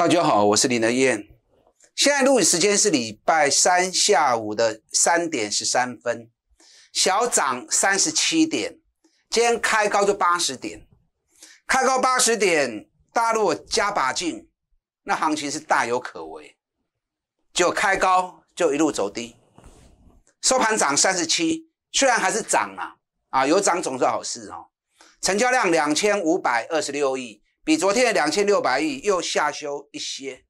大家好，我是林德燕。现在录影时间是礼拜三下午的三点十三分，小涨三十七点，今天开高就八十点，开高八十点，大陆加把劲，那行情是大有可为。就开高就一路走低，收盘涨三十七，虽然还是涨啊，啊有涨总是好事哦。成交量两千五百二十六亿。比昨天的两千六百亿又下修一些，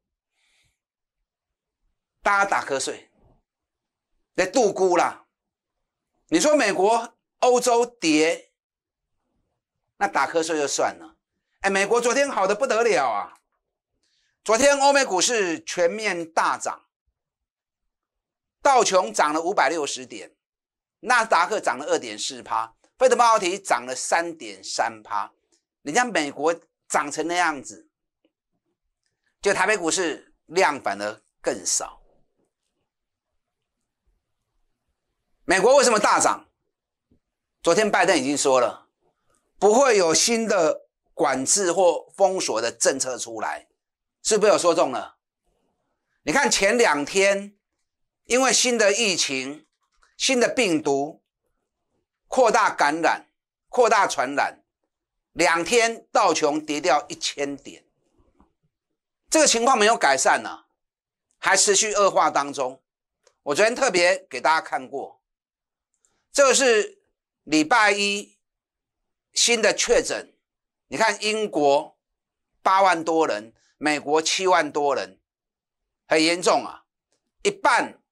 大家打瞌睡，来度估了。你说美国、欧洲跌，那打瞌睡就算了。哎，美国昨天好的不得了啊！昨天欧美股市全面大涨，道琼涨了五百六十点，纳斯达克涨了二点四帕，费德伯提涨了三点三帕。人家美国。长成那样子，就台北股市量反而更少。美国为什么大涨？昨天拜登已经说了，不会有新的管制或封锁的政策出来，是不是有说中了？你看前两天，因为新的疫情、新的病毒扩大感染、扩大传染。两天道琼跌掉一千点，这个情况没有改善呢，还持续恶化当中。我昨天特别给大家看过，这个是礼拜一新的确诊，你看英国八万多人，美国七万多人，很严重啊，一半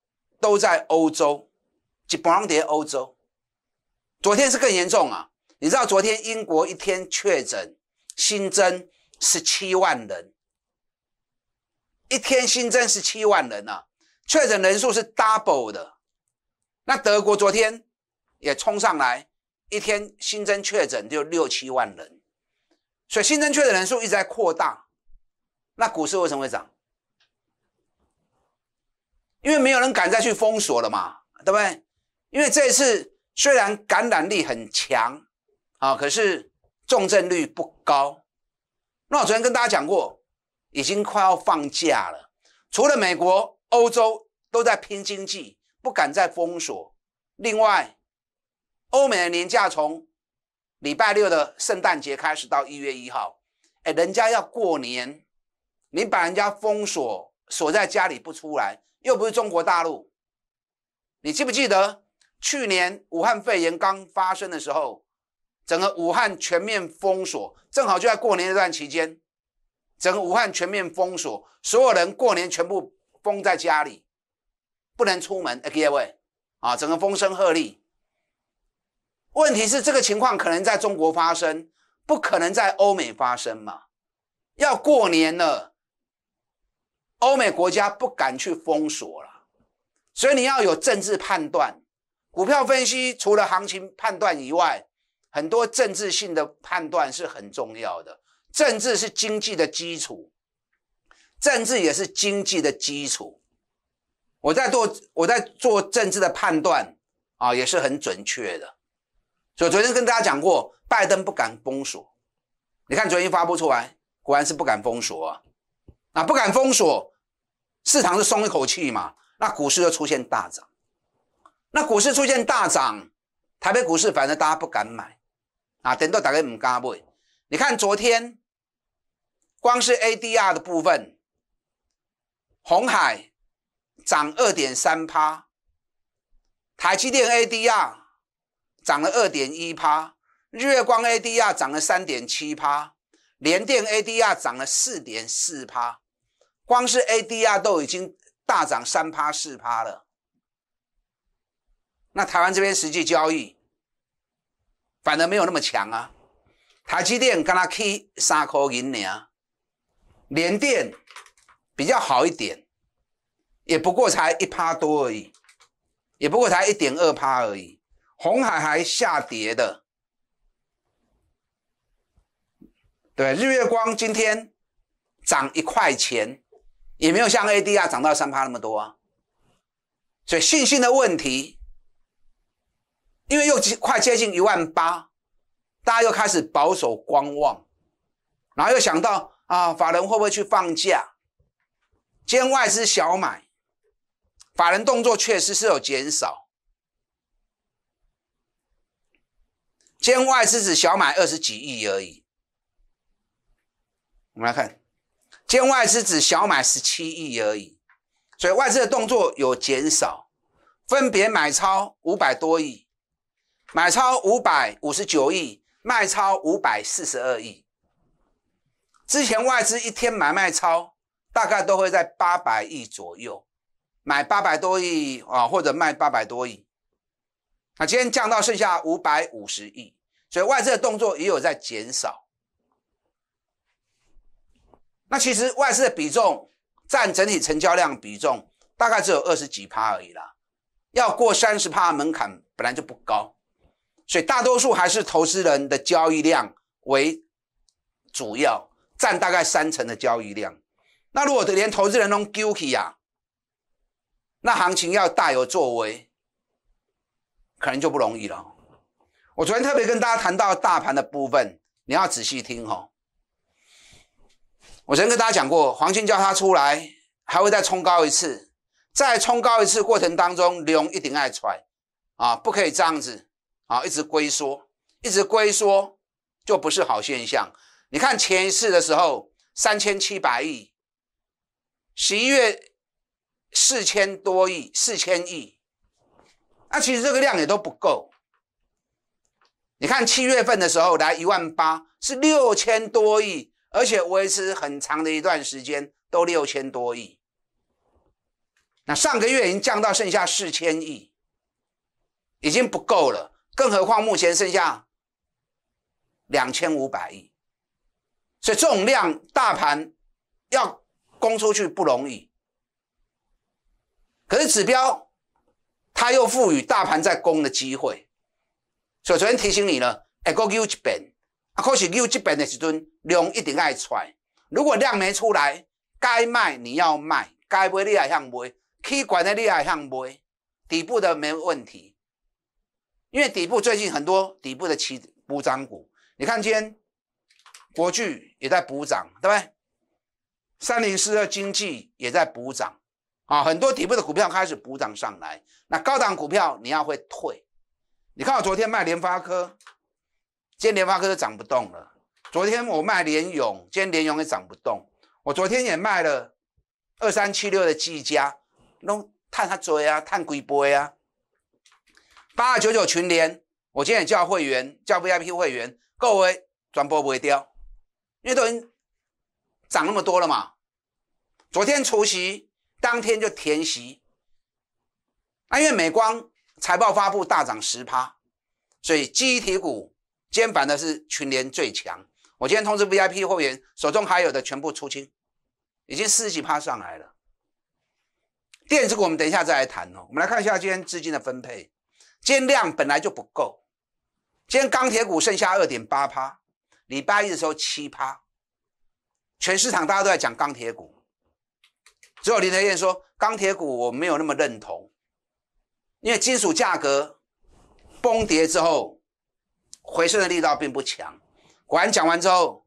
都在欧洲，基本上跌欧洲。昨天是更严重啊。你知道昨天英国一天确诊新增十七万人，一天新增十七万人啊，确诊人数是 double 的。那德国昨天也冲上来，一天新增确诊就六七万人，所以新增确诊人数一直在扩大。那股市为什么会涨？因为没有人敢再去封锁了嘛，对不对？因为这一次虽然感染力很强。啊！可是重症率不高。那我昨天跟大家讲过，已经快要放假了。除了美国、欧洲都在拼经济，不敢再封锁。另外，欧美的年假从礼拜六的圣诞节开始到一月一号，哎，人家要过年，你把人家封锁锁在家里不出来，又不是中国大陆。你记不记得去年武汉肺炎刚发生的时候？整个武汉全面封锁，正好就在过年这段期间，整个武汉全面封锁，所有人过年全部封在家里，不能出门。各位，啊，整个风声鹤唳。问题是，这个情况可能在中国发生，不可能在欧美发生嘛？要过年了，欧美国家不敢去封锁了，所以你要有政治判断，股票分析除了行情判断以外。很多政治性的判断是很重要的，政治是经济的基础，政治也是经济的基础。我在做我在做政治的判断啊，也是很准确的。所以昨天跟大家讲过，拜登不敢封锁，你看昨天发布出来，果然是不敢封锁啊。那不敢封锁，市场是松一口气嘛？那股市就出现大涨，那股市出现大涨，台北股市反正大家不敢买。啊！等到大家唔敢买，你看昨天，光是 ADR 的部分，红海涨二点三趴，台积电 ADR 涨了二点一趴，日月光 ADR 涨了三点七趴，联电 ADR 涨了四点四趴，光是 ADR 都已经大涨三趴四趴了。那台湾这边实际交易。反而没有那么强啊，台积电跟它起三颗银两，联电比较好一点，也不过才一趴多而已，也不过才一点二趴而已，红海还下跌的，对，日月光今天涨一块钱，也没有像 ADR 涨到三趴那么多啊，所以信心的问题。因为又快接近一万八，大家又开始保守观望，然后又想到啊，法人会不会去放假？兼外资小买，法人动作确实是有减少，兼外资只小买二十几亿而已。我们来看，兼外资只小买十七亿而已，所以外资的动作有减少，分别买超五百多亿。买超五百五十九亿，卖超五百四十二亿。之前外资一天买卖超大概都会在八百亿左右，买八百多亿啊，或者卖八百多亿。那今天降到剩下五百五十亿，所以外资的动作也有在减少。那其实外资的比重占整体成交量比重大概只有二十几趴而已啦，要过三十趴的门槛本来就不高。所以大多数还是投资人的交易量为主要，占大概三成的交易量。那如果连投资人都 g 拢丢弃啊，那行情要大有作为，可能就不容易了。我昨天特别跟大家谈到大盘的部分，你要仔细听哦。我昨天跟大家讲过，黄金叫它出来，还会再冲高一次，再冲高一次过程当中，龙一定爱踹啊，不可以这样子。啊，一直龟缩，一直龟缩，就不是好现象。你看前一次的时候，三千七百亿，十一月四千多亿，四千亿，那其实这个量也都不够。你看七月份的时候来一万八，是六千多亿，而且维持很长的一段时间都六千多亿。那上个月已经降到剩下四千亿，已经不够了。更何况目前剩下两千五百亿，所以这种量大盘要攻出去不容易。可是指标它又赋予大盘在攻的机会，所以昨天提醒你了：，哎，可 U 一这啊，可是有一边的时阵量一定爱出。来，如果量没出来，该卖你要卖，该买你也向买，去管的你也向买，底部的没问题。因为底部最近很多底部的补涨股，你看今天国巨也在补涨，对不对？三零四的经济也在补涨，啊，很多底部的股票开始补涨上来。那高档股票你要会退，你看我昨天卖联发科，今天联发科都涨不动了。昨天我卖联永，今天联永也涨不动。我昨天也卖了二三七六的技嘉，弄探他嘴啊，探龟波呀。八二九九群联，我今天也叫会员叫 V I P 会员，各位转播不会掉，因为都已经涨那么多了嘛。昨天除夕当天就填席，那因为美光财报发布大涨十趴，所以基体股肩板的是群联最强。我今天通知 V I P 会员手中还有的全部出清，已经四十几趴上来了。电子股我们等一下再来谈哦。我们来看一下今天资金的分配。天量本来就不够，今天钢铁股剩下二点八趴，礼拜一的时候七趴，全市场大家都在讲钢铁股，只有林德燕说钢铁股我没有那么认同，因为金属价格崩跌之后，回升的力道并不强。果然讲完之后，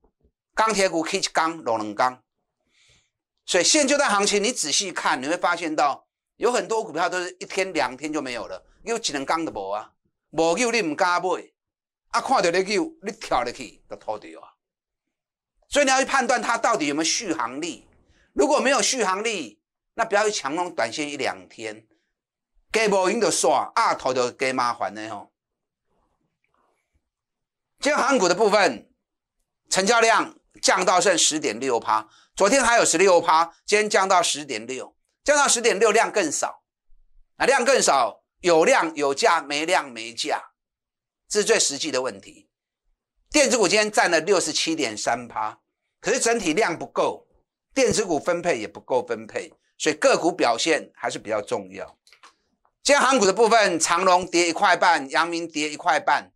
钢铁股 K 线刚龙能钢，所以现阶就在行情，你仔细看你会发现到有很多股票都是一天两天就没有了。有一两公都无啊，无钓你唔加买，啊看到你钓，你跳入去就拖掉啊。所以你要去判断它到底有没有续航力。如果没有续航力，那不要去抢那种短线一两天。给 a m 就算刷，二头就给麻烦 e 了吼。今天港股的部分成交量降到剩十点六趴，昨天还有十六趴，今天降到十点六，降到十点六量更少啊，量更少。有量有价，没量没价，这是最实际的问题。电子股今天占了六十七点三趴，可是整体量不够，电子股分配也不够分配，所以个股表现还是比较重要。今天航股的部分，长隆跌一块半，阳明跌一块半，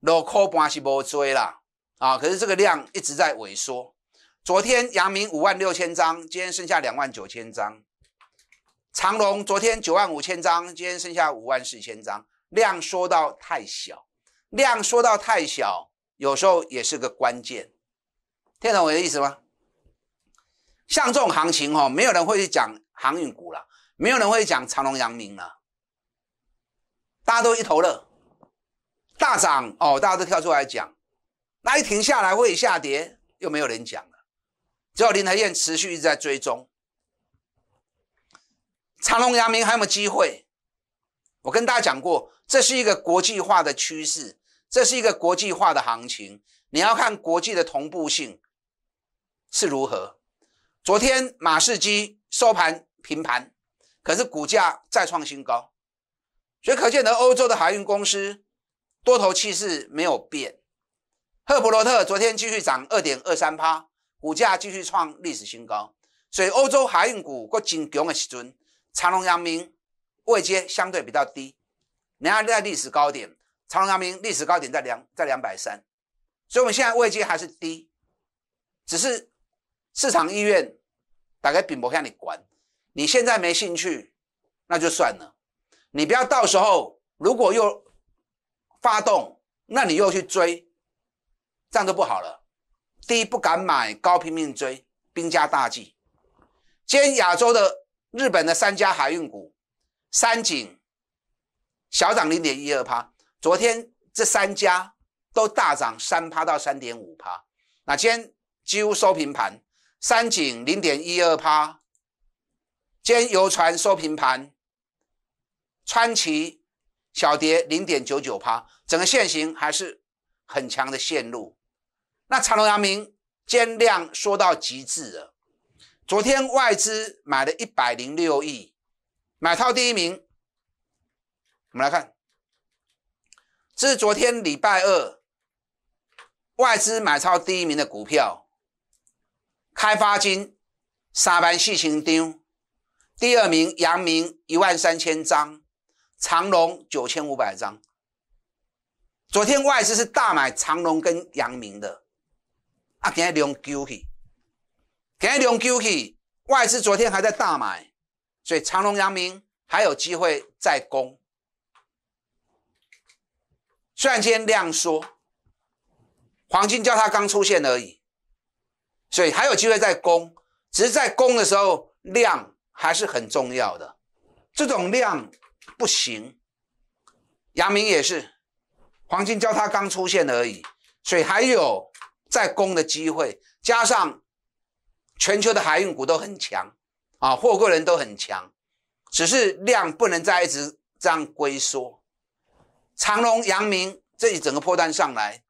洛克盘是无追了啊！可是这个量一直在萎缩，昨天阳明五万六千张，今天剩下两万九千张。长龙昨天九万五千张，今天剩下五万四千张，量缩到太小，量缩到太小，有时候也是个关键，听懂我的意思吗？像这种行情哦，没有人会去讲航运股了，没有人会讲长龙阳明了，大家都一头热，大涨哦，大家都跳出来讲，那一停下来会下跌，又没有人讲了，只有林台燕持续一直在追踪。长隆、扬明还有没有机会？我跟大家讲过，这是一个国际化的趋势，这是一个国际化的行情。你要看国际的同步性是如何。昨天马士基收盘平盘，可是股价再创新高，所以可见得欧洲的海运公司多头气势没有变。赫普罗特昨天继续涨二点二三%，股价继续创历史新高，所以欧洲海运股个紧强的时准。长隆阳明位阶相对比较低，你要在历史高点，长隆阳明历史高点在两在两百三，所以我们现在位阶还是低，只是市场意愿打概并不看你管，你现在没兴趣，那就算了，你不要到时候如果又发动，那你又去追，这样就不好了，低不敢买，高拼命追，兵家大忌。今天亚洲的。日本的三家海运股，三井小涨零点一二帕，昨天这三家都大涨三趴到三点五趴，那今天几乎收平盘。三井零点一二今天游船收平盘，川崎小跌零点九九趴，整个线型还是很强的线路。那长隆阳明兼量缩到极致了。昨天外资买了一百零六亿，买超第一名。我们来看，这是昨天礼拜二外资买超第一名的股票，开发金三班四千张，第二名阳明一万三千张，长隆九千五百张。昨天外资是大买长隆跟阳明的，啊，今天量丢去。天龙、QK、外资昨天还在大买，所以长隆、阳明还有机会再攻。虽然今天量缩，黄金交它刚出现而已，所以还有机会再攻。只是在攻的时候量还是很重要的，这种量不行。阳明也是，黄金交它刚出现而已，所以还有再攻的机会，加上。全球的海运股都很强，啊，货柜人都很强，只是量不能再一直这样龟缩。长隆、阳明这一整个破蛋上来，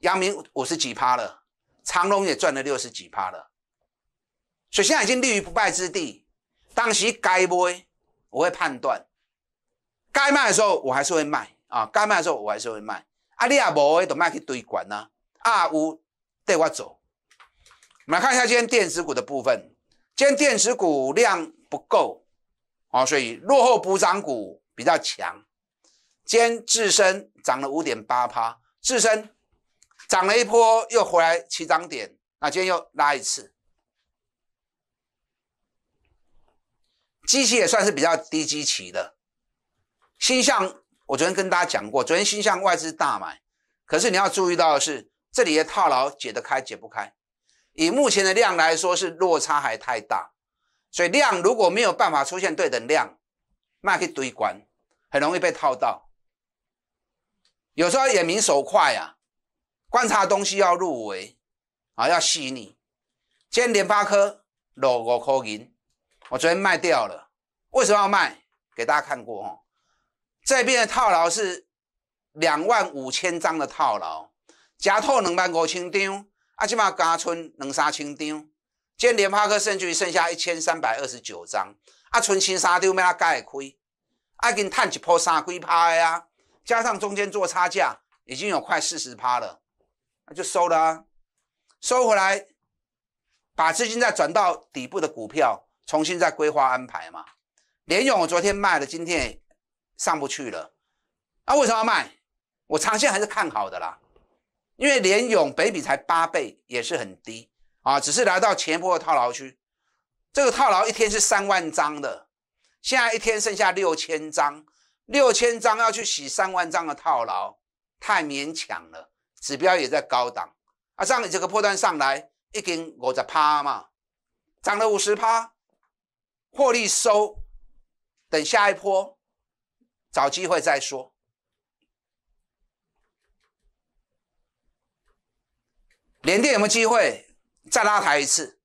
阳明五十几趴了，长隆也赚了六十几趴了，所以现在已经立于不败之地。当时该卖，我会判断，该卖的时候我还是会卖啊，该卖的时候我还是会卖。啊，你也无的就卖去堆管呐，啊有带我走。我们来看一下今天电子股的部分，今天电子股量不够啊，所以落后补涨股比较强。今天智深涨了五点八帕，智深涨了一波又回来起涨点，那今天又拉一次。机器也算是比较低基期的，星象我昨天跟大家讲过，昨天星象外资大买，可是你要注意到的是，这里的套牢解得开解不开。以目前的量来说，是落差还太大，所以量如果没有办法出现对等量，那去堆关很容易被套到。有时候眼明手快啊，观察东西要入围啊，要细腻。今天联发科落五颗银，我昨天卖掉了。为什么要卖？给大家看过哦，这边的套牢是两万五千张的套牢，加套两万五千张。起码加能两三千张，天联发科至于剩下一千三百二十九张，啊存清杀丢，没他盖亏，啊跟探基波杀亏趴啊，加上中间做差价，已经有快四十趴了，那就收了，收回来，把资金再转到底部的股票，重新再规划安排嘛。联勇我昨天卖了，今天上不去了，那为什么要卖？我长线还是看好的啦。因为联永北比才八倍，也是很低啊，只是来到前波的套牢区。这个套牢一天是三万张的，现在一天剩下六千张，六千张要去洗三万张的套牢，太勉强了。指标也在高档，啊，上你这个破段上来，一根五十趴嘛，涨了五十趴，获利收，等下一波找机会再说。联电有没有机会再拉抬一次？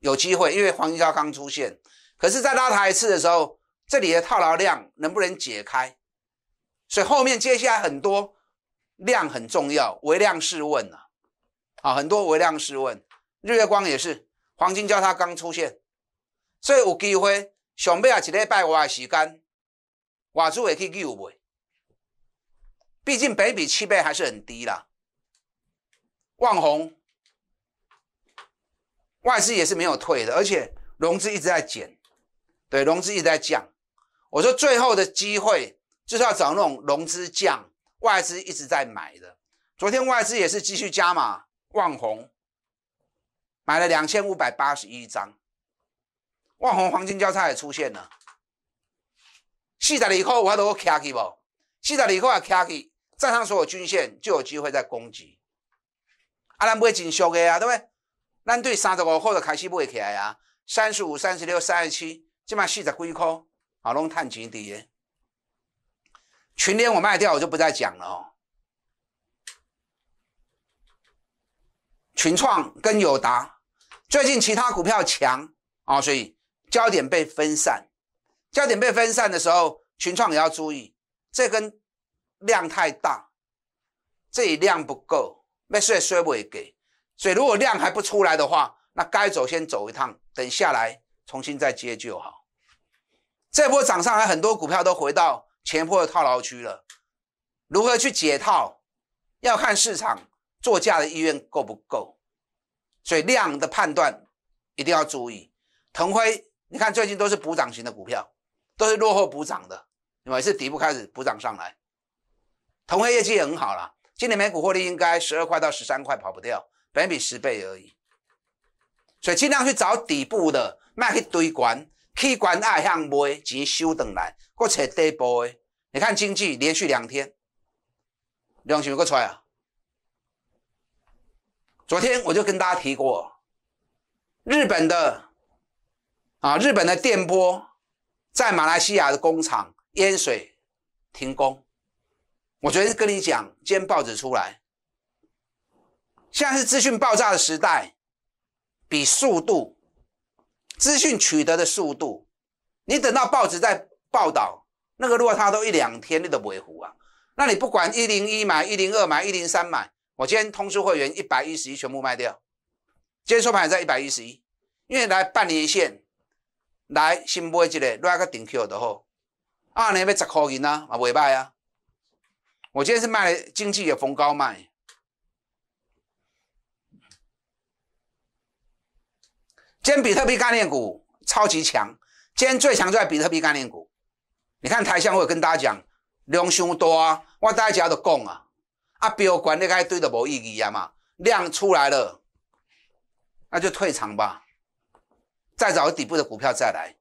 有机会，因为黄金交刚出现。可是再拉抬一次的时候，这里的套牢量能不能解开？所以后面接下来很多量很重要，微量试问啊，啊，很多微量试问。日月光也是黄金交它刚出现，所以有机会想尾啊一礼拜我的时间，外资会去救袂？毕竟北比七倍还是很低啦。旺虹外资也是没有退的，而且融资一直在减，对，融资一直在降。我说最后的机会就是要找那种融资降、外资一直在买的。昨天外资也是继续加码旺虹，买了两千五百八十一张。旺虹黄金交叉也出现了，记载了以后我都能起不？记载了以后还企起，站上所有均线就有机会在攻击。啊，咱买真俗的啊，对不对？咱对三十五块就开始买起来啊，三十五、三十六、三十七，即嘛四十几块啊，拢趁钱的耶。群联我卖掉，我就不再讲了哦。群创跟友达最近其他股票强啊，所以焦点被分散。焦点被分散的时候，群创也要注意，这跟量太大，这量不够。没说说不会给，所以如果量还不出来的话，那该走先走一趟，等下来重新再接就好。这波涨上来，很多股票都回到前波的套牢区了。如何去解套，要看市场作价的意愿够不够。所以量的判断一定要注意。腾辉，你看最近都是补涨型的股票，都是落后补涨的，为是底部开始补涨上来。腾辉业绩也很好了。今年美股获利应该十二块到十三块跑不掉，本比十倍而已，所以尽量去找底部的，卖一堆关，去关阿向卖钱收等来，搁找底部的。你看经济连续两天量是唔够出啊？昨天我就跟大家提过，日本的啊，日本的电波在马来西亚的工厂淹水停工。我昨得跟你讲，今天报纸出来，现在是资讯爆炸的时代，比速度，资讯取得的速度，你等到报纸在报道那个，落差它都一两天，你都不会糊啊。那你不管一零一买，一零二买，一零三买，我今天通知会员一百一十一全部卖掉，今天收盘也在一百一十一，因为来半年线，来新买一个六个顶 Q 就好，阿内要十块钱啊，也不歹啊。我今天是卖了，经济也逢高卖。今天比特币概念股超级强，今天最强在比特币概念股。你看台下我有跟大家讲，量凶多，啊，哇大家都讲啊，啊不要管那个一堆的无意义啊嘛，量出来了，那就退场吧，再找底部的股票再来，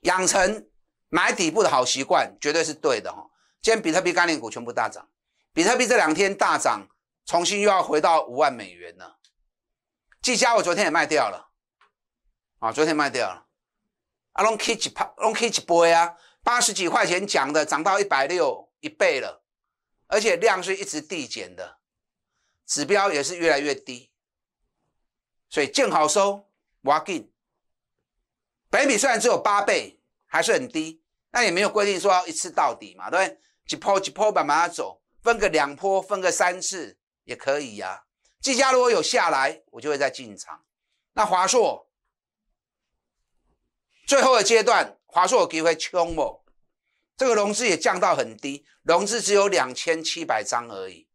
养成买底部的好习惯，绝对是对的哈。今天比特币概念股全部大涨。比特币这两天大涨，重新又要回到五万美元了。g i g 我昨天也卖掉了，啊，昨天卖掉了。Long keep 几波，Long keep 几波呀？八十几块钱讲的，涨到一百六一倍了，而且量是一直递减的，指标也是越来越低。所以见好收，walk i 米虽然只有八倍，还是很低，那也没有规定说要一次到底嘛，对不对？几波几波慢慢走。分个两波，分个三次也可以呀。技嘉如果有下来，我就会再进场。那华硕最后的阶段，华硕有机会冲哦。这个融资也降到很低，融资只有两千七百张而已。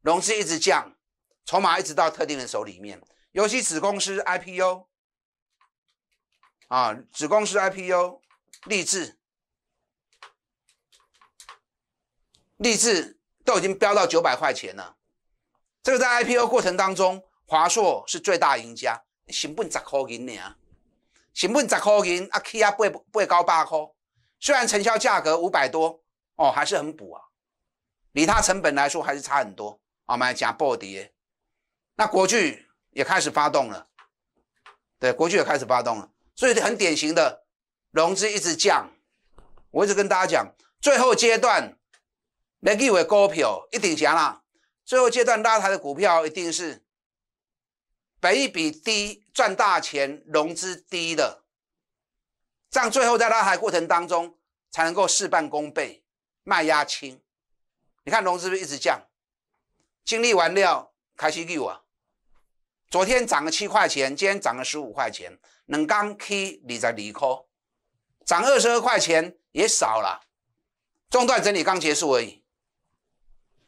融资一直降，筹码一直到特定人手里面，尤其子公司 IPO 啊，子公司 IPO 励志励志。都已经飙到九百块钱了，这个在 IPO 过程当中，华硕是最大赢家，成本十块银啊，成本十块银，啊，K 啊八八不会高八块，虽然成交价格五百多哦，还是很补啊，离它成本来说还是差很多啊。我们来讲暴跌，那国巨也开始发动了，对，国巨也开始发动了，所以很典型的融资一直降，我一直跟大家讲，最后阶段。你以为高票一定涨啦？最后阶段拉抬的股票一定是本一比低赚大钱融资低的，这样最后在拉抬过程当中才能够事半功倍卖压轻。你看融资不是一直降？经历完了开始给啊！昨天涨了七块钱，今天涨了十五块钱。能刚 K 你在理科涨二十二块钱也少了，中段整理刚结束而已。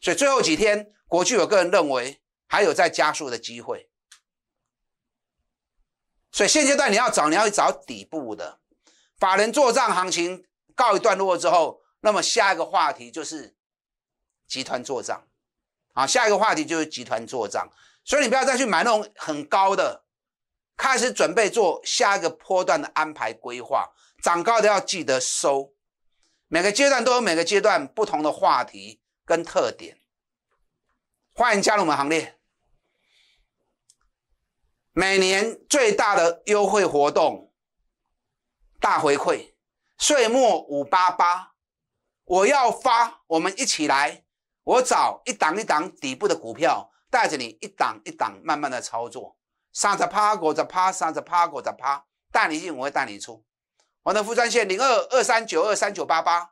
所以最后几天，国巨我个人认为还有在加速的机会。所以现阶段你要找，你要找底部的法人做账行情告一段落之后，那么下一个话题就是集团做账。好，下一个话题就是集团做账。所以你不要再去买那种很高的，开始准备做下一个波段的安排规划，涨高的要记得收。每个阶段都有每个阶段不同的话题。跟特点，欢迎加入我们行列。每年最大的优惠活动，大回馈，岁末五八八，我要发，我们一起来。我找一档一档底部的股票，带着你一档一档慢慢的操作，上着趴过着趴，上着趴过着趴，带你进我会带你出。我的副专线零二二三九二三九八八。